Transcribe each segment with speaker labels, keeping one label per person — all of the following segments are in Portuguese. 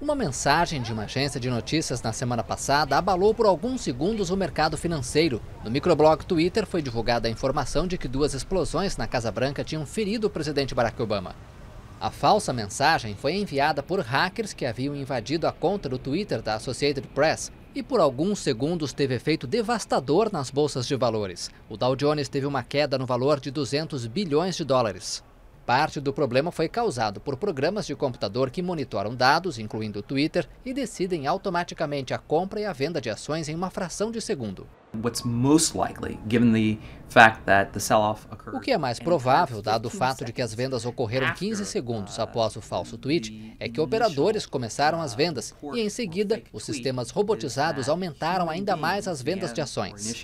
Speaker 1: Uma mensagem de uma agência de notícias na semana passada abalou por alguns segundos o mercado financeiro. No microblog Twitter foi divulgada a informação de que duas explosões na Casa Branca tinham ferido o presidente Barack Obama. A falsa mensagem foi enviada por hackers que haviam invadido a conta do Twitter da Associated Press e por alguns segundos teve efeito devastador nas bolsas de valores. O Dow Jones teve uma queda no valor de 200 bilhões de dólares. Parte do problema foi causado por programas de computador que monitoram dados, incluindo o Twitter, e decidem automaticamente a compra e a venda de ações em uma fração de segundo. O que é mais provável, dado o fato de que as vendas ocorreram 15 segundos uh, após o falso tweet, é que operadores começaram as uh, vendas e, em seguida, os sistemas robotizados aumentaram ainda mais as vendas de ações.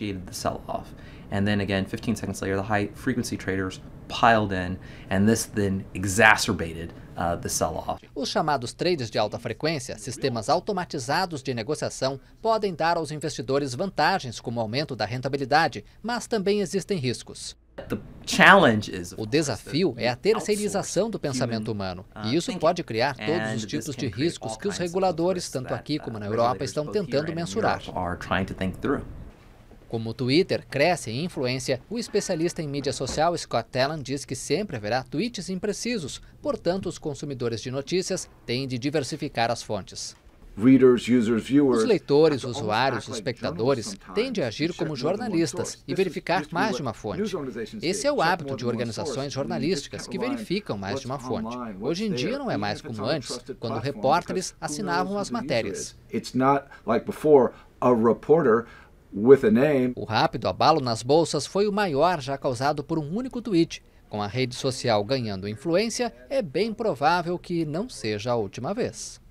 Speaker 1: And then again, 15 seconds later, the high frequency traders piled in, and this then exacerbated os chamados trades de alta frequência, sistemas automatizados de negociação, podem dar aos investidores vantagens como aumento da rentabilidade, mas também existem riscos. O desafio é a terceirização do pensamento humano, uh, e isso pode criar todos os tipos de riscos que os reguladores, tanto aqui como uh, na Europa, estão tentando mensurar. Como o Twitter cresce em influência, o especialista em mídia social Scott Allen diz que sempre haverá tweets imprecisos, portanto, os consumidores de notícias têm de diversificar as fontes. Os leitores, usuários, espectadores têm de agir como jornalistas e verificar mais de uma fonte. Esse é o hábito de organizações jornalísticas que verificam mais de uma fonte. Hoje em dia não é mais como antes, quando repórteres assinavam as matérias. It's not like before a reporter with a name. O rápido abalo nas bolsas foi o maior já causado por um único tweet. Com a rede social ganhando influência, é bem provável que não seja a última vez.